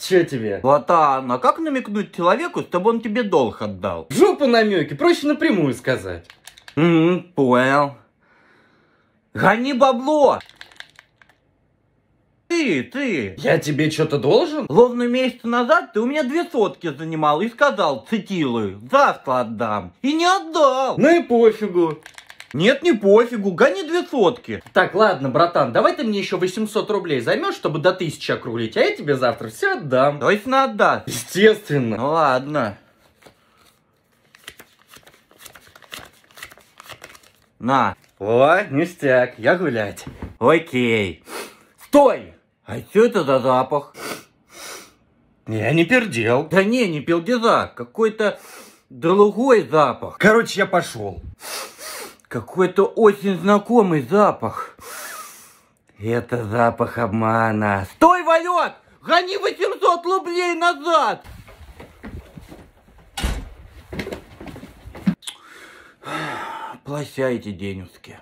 Че тебе? Платан, ну, ну, а как намекнуть человеку, чтобы он тебе долг отдал? В жопу намеки, проще напрямую сказать. Ммм, понял. Гони бабло! Ты, ты! Я тебе что-то должен? Ловно месяц назад ты у меня две сотки занимал и сказал, цитирую, завтра отдам. И не отдал! Ну и пофигу. Нет, не пофигу, гони две фотки. Так, ладно, братан, давай ты мне еще 800 рублей займешь, чтобы до 1000 округлить, а я тебе завтра все отдам. Точно отдашь? Естественно. Ну, ладно. На. О, ништяк, я гулять. Окей. Стой! А что это за запах? Я не пердел. Да не, не пердеза, какой-то другой запах. Короче, я пошел. Какой-то очень знакомый запах. Это запах обмана. Стой, валет! Гони 800 рублей назад! Плащайте денежки.